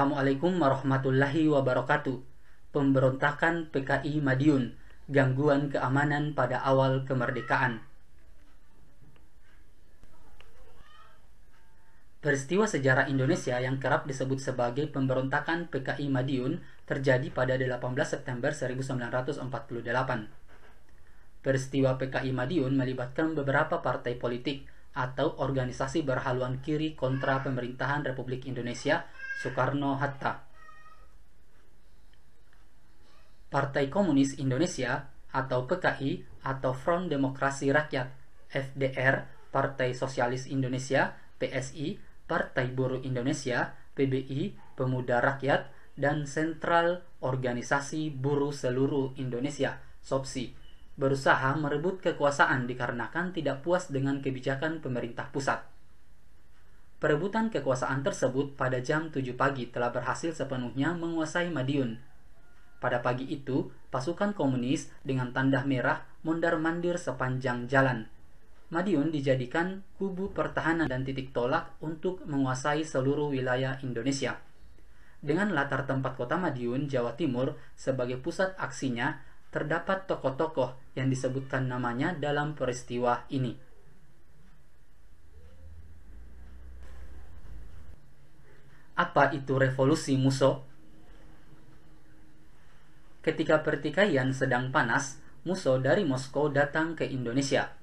Assalamualaikum warahmatullahi wabarakatuh. Pemberontakan PKI Madiun, gangguan keamanan pada awal kemerdekaan. Peristiwa sejarah Indonesia yang kerap disebut sebagai pemberontakan PKI Madiun terjadi pada 18 September 1948. Peristiwa PKI Madiun melibatkan beberapa partai politik, atau organisasi berhaluan kiri kontra pemerintahan Republik Indonesia Soekarno-Hatta. Partai Komunis Indonesia atau PKI atau Front Demokrasi Rakyat FDR, Partai Sosialis Indonesia PSI, Partai Buruh Indonesia PBI, Pemuda Rakyat, dan Sentral Organisasi Buruh Seluruh Indonesia SOPSI berusaha merebut kekuasaan dikarenakan tidak puas dengan kebijakan pemerintah pusat. Perebutan kekuasaan tersebut pada jam 7 pagi telah berhasil sepenuhnya menguasai Madiun. Pada pagi itu, pasukan komunis dengan tanda merah mondar-mandir sepanjang jalan. Madiun dijadikan kubu pertahanan dan titik tolak untuk menguasai seluruh wilayah Indonesia. Dengan latar tempat kota Madiun, Jawa Timur, sebagai pusat aksinya, terdapat tokoh-tokoh yang disebutkan namanya dalam peristiwa ini. Apa itu revolusi Muso? Ketika pertikaian sedang panas, Muso dari Moskow datang ke Indonesia.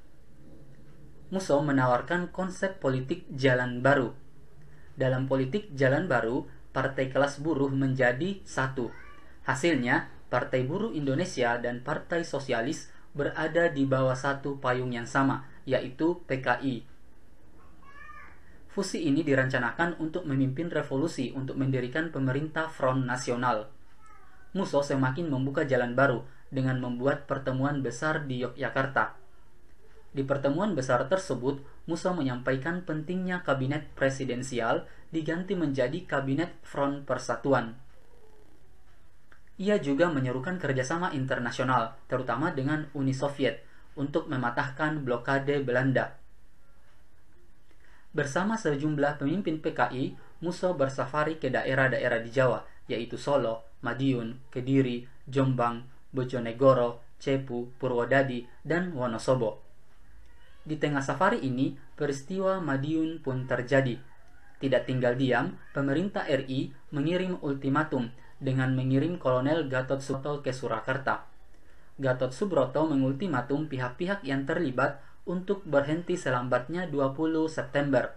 Muso menawarkan konsep politik jalan baru. Dalam politik jalan baru, partai kelas buruh menjadi satu. Hasilnya, Partai Buruh Indonesia dan Partai Sosialis berada di bawah satu payung yang sama, yaitu PKI. Fusi ini direncanakan untuk memimpin revolusi untuk mendirikan pemerintah Front Nasional. Muso semakin membuka jalan baru dengan membuat pertemuan besar di Yogyakarta. Di pertemuan besar tersebut, Muso menyampaikan pentingnya kabinet presidensial diganti menjadi kabinet Front Persatuan. Ia juga menyerukan kerjasama internasional, terutama dengan Uni Soviet, untuk mematahkan blokade Belanda. Bersama sejumlah pemimpin PKI, Muso bersafari ke daerah-daerah di Jawa, yaitu Solo, Madiun, Kediri, Jombang, Bojonegoro, Cepu, Purwodadi, dan Wonosobo. Di tengah safari ini, peristiwa Madiun pun terjadi. Tidak tinggal diam, pemerintah RI mengirim ultimatum dengan mengirim Kolonel Gatot Subroto ke Surakarta. Gatot Subroto mengultimatum pihak-pihak yang terlibat untuk berhenti selambatnya 20 September.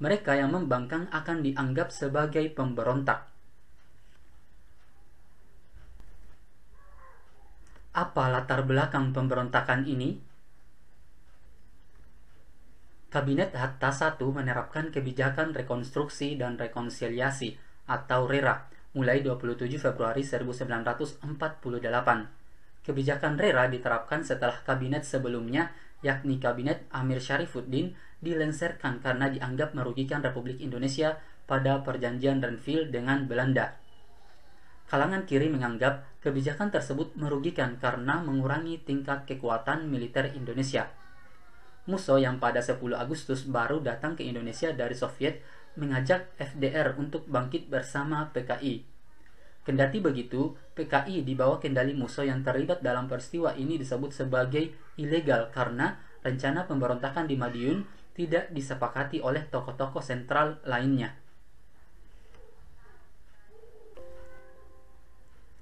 Mereka yang membangkang akan dianggap sebagai pemberontak. Apa latar belakang pemberontakan ini? Kabinet Hatta I menerapkan kebijakan rekonstruksi dan rekonsiliasi atau RERA mulai 27 Februari 1948. Kebijakan RERA diterapkan setelah kabinet sebelumnya, yakni kabinet Amir Syarifuddin, dilengsarkan karena dianggap merugikan Republik Indonesia pada perjanjian Renville dengan Belanda. Kalangan kiri menganggap kebijakan tersebut merugikan karena mengurangi tingkat kekuatan militer Indonesia. Musso yang pada 10 Agustus baru datang ke Indonesia dari Soviet mengajak FDR untuk bangkit bersama PKI. Kendati begitu, PKI di bawah kendali musuh yang terlibat dalam peristiwa ini disebut sebagai ilegal karena rencana pemberontakan di Madiun tidak disepakati oleh tokoh-tokoh sentral lainnya.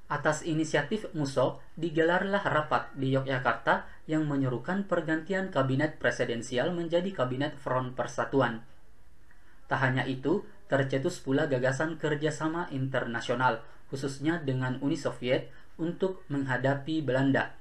Atas inisiatif Muso, digelarlah rapat di Yogyakarta yang menyerukan pergantian kabinet presidensial menjadi kabinet Front Persatuan. Tak hanya itu, tercetus pula gagasan kerjasama internasional, khususnya dengan Uni Soviet, untuk menghadapi Belanda.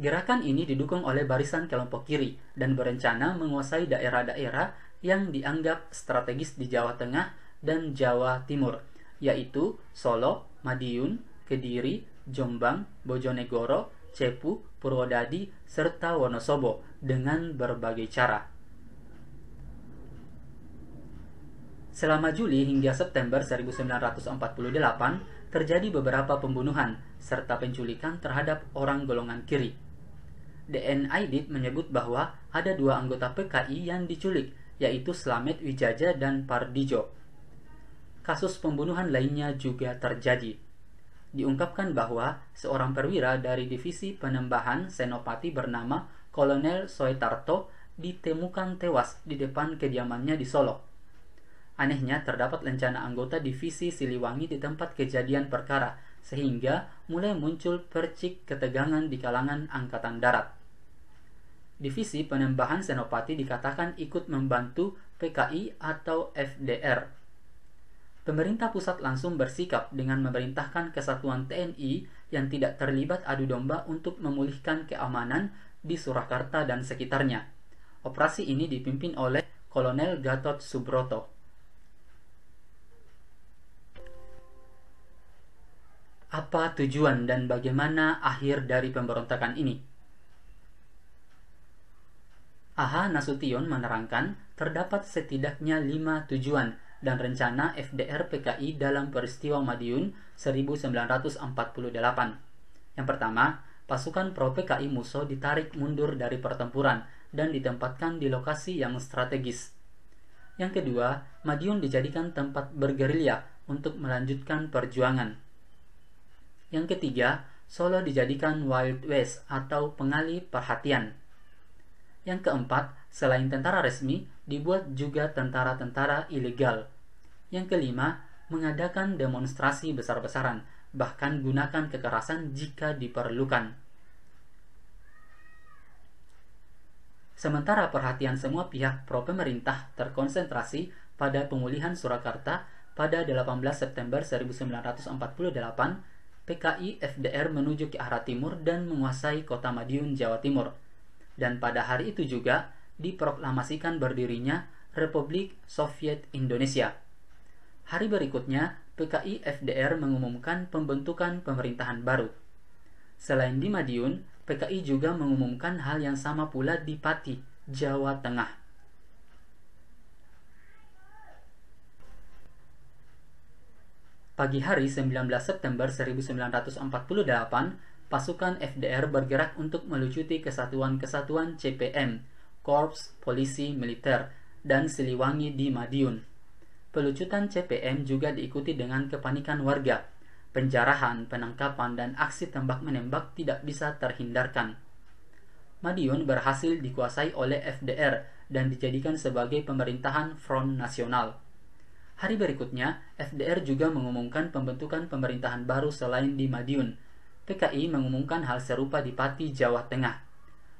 Gerakan ini didukung oleh barisan kelompok kiri dan berencana menguasai daerah-daerah yang dianggap strategis di Jawa Tengah dan Jawa Timur, yaitu Solo, Madiun, Kediri, Jombang, Bojonegoro, Cepu, Purwodadi, serta Wonosobo dengan berbagai cara. Selama Juli hingga September 1948, terjadi beberapa pembunuhan serta penculikan terhadap orang golongan kiri. DNI Aidit menyebut bahwa ada dua anggota PKI yang diculik, yaitu Slamet Wijaja dan Pardijo. Kasus pembunuhan lainnya juga terjadi. Diungkapkan bahwa seorang perwira dari Divisi Penembahan Senopati bernama Kolonel Soetarto ditemukan tewas di depan kediamannya di Solo Anehnya, terdapat lencana anggota divisi Siliwangi di tempat kejadian perkara, sehingga mulai muncul percik ketegangan di kalangan Angkatan Darat. Divisi Penembahan Senopati dikatakan ikut membantu PKI atau FDR. Pemerintah pusat langsung bersikap dengan memerintahkan kesatuan TNI yang tidak terlibat adu domba untuk memulihkan keamanan di Surakarta dan sekitarnya. Operasi ini dipimpin oleh Kolonel Gatot Subroto. Apa tujuan dan bagaimana akhir dari pemberontakan ini? Aha Nasution menerangkan terdapat setidaknya lima tujuan dan rencana FDR PKI dalam peristiwa Madiun 1948. Yang pertama, pasukan pro PKI Muso ditarik mundur dari pertempuran dan ditempatkan di lokasi yang strategis. Yang kedua, Madiun dijadikan tempat bergerilya untuk melanjutkan perjuangan. Yang ketiga, Solo dijadikan Wild West atau pengalih perhatian. Yang keempat, selain tentara resmi, dibuat juga tentara-tentara ilegal. Yang kelima, mengadakan demonstrasi besar-besaran, bahkan gunakan kekerasan jika diperlukan. Sementara perhatian semua pihak pro pemerintah terkonsentrasi pada pemulihan Surakarta pada 18 September 1948 PKI FDR menuju ke arah timur dan menguasai kota Madiun, Jawa Timur. Dan pada hari itu juga diproklamasikan berdirinya Republik Soviet Indonesia. Hari berikutnya, PKI FDR mengumumkan pembentukan pemerintahan baru. Selain di Madiun, PKI juga mengumumkan hal yang sama pula di Pati, Jawa Tengah. Pagi hari 19 September 1948, pasukan FDR bergerak untuk melucuti kesatuan-kesatuan CPM, Korps Polisi Militer, dan Siliwangi di Madiun. Pelucutan CPM juga diikuti dengan kepanikan warga. Penjarahan, penangkapan, dan aksi tembak-menembak tidak bisa terhindarkan. Madiun berhasil dikuasai oleh FDR dan dijadikan sebagai pemerintahan Front Nasional. Hari berikutnya, FDR juga mengumumkan pembentukan pemerintahan baru selain di Madiun. PKI mengumumkan hal serupa di Pati, Jawa Tengah.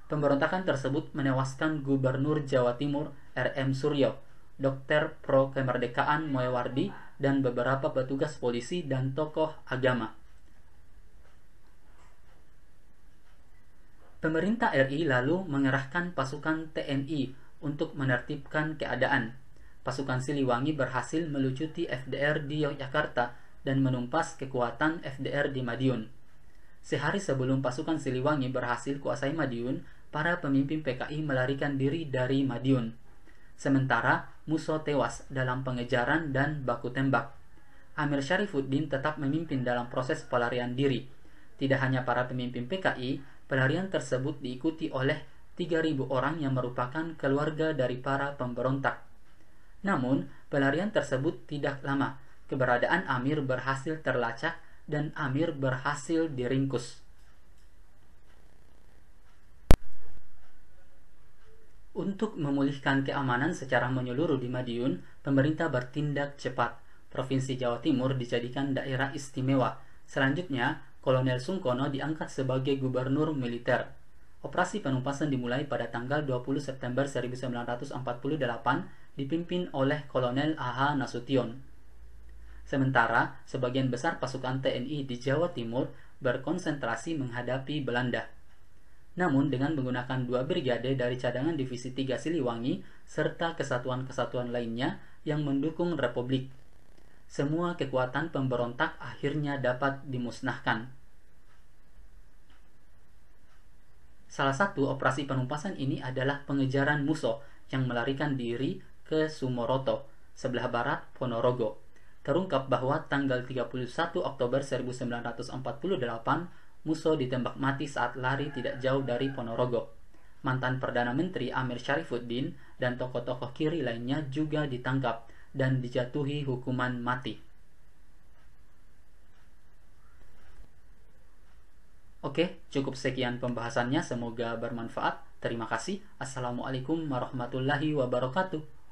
Pemberontakan tersebut menewaskan Gubernur Jawa Timur RM Suryo, dokter pro kemerdekaan Moewardi, dan beberapa petugas polisi dan tokoh agama. Pemerintah RI lalu mengerahkan pasukan TNI untuk menertibkan keadaan pasukan Siliwangi berhasil melucuti FDR di Yogyakarta dan menumpas kekuatan FDR di Madiun. Sehari sebelum pasukan Siliwangi berhasil kuasai Madiun, para pemimpin PKI melarikan diri dari Madiun. Sementara Muso tewas dalam pengejaran dan baku tembak. Amir Syarifuddin tetap memimpin dalam proses pelarian diri. Tidak hanya para pemimpin PKI, pelarian tersebut diikuti oleh 3.000 orang yang merupakan keluarga dari para pemberontak. Namun, pelarian tersebut tidak lama. Keberadaan Amir berhasil terlacak dan Amir berhasil diringkus. Untuk memulihkan keamanan secara menyeluruh di Madiun, pemerintah bertindak cepat. Provinsi Jawa Timur dijadikan daerah istimewa. Selanjutnya, Kolonel Sungkono diangkat sebagai gubernur militer. Operasi penumpasan dimulai pada tanggal 20 September 1948 dipimpin oleh Kolonel AH Nasution. Sementara sebagian besar pasukan TNI di Jawa Timur berkonsentrasi menghadapi Belanda. Namun dengan menggunakan dua brigade dari cadangan Divisi 3 Siliwangi serta kesatuan-kesatuan lainnya yang mendukung Republik. Semua kekuatan pemberontak akhirnya dapat dimusnahkan. Salah satu operasi penumpasan ini adalah pengejaran musuh yang melarikan diri ke Sumoroto, sebelah barat Ponorogo. Terungkap bahwa tanggal 31 Oktober 1948, Musso ditembak mati saat lari tidak jauh dari Ponorogo. Mantan Perdana Menteri Amir Syarifuddin dan tokoh-tokoh kiri lainnya juga ditangkap dan dijatuhi hukuman mati. Oke, cukup sekian pembahasannya. Semoga bermanfaat. Terima kasih. Assalamualaikum warahmatullahi wabarakatuh.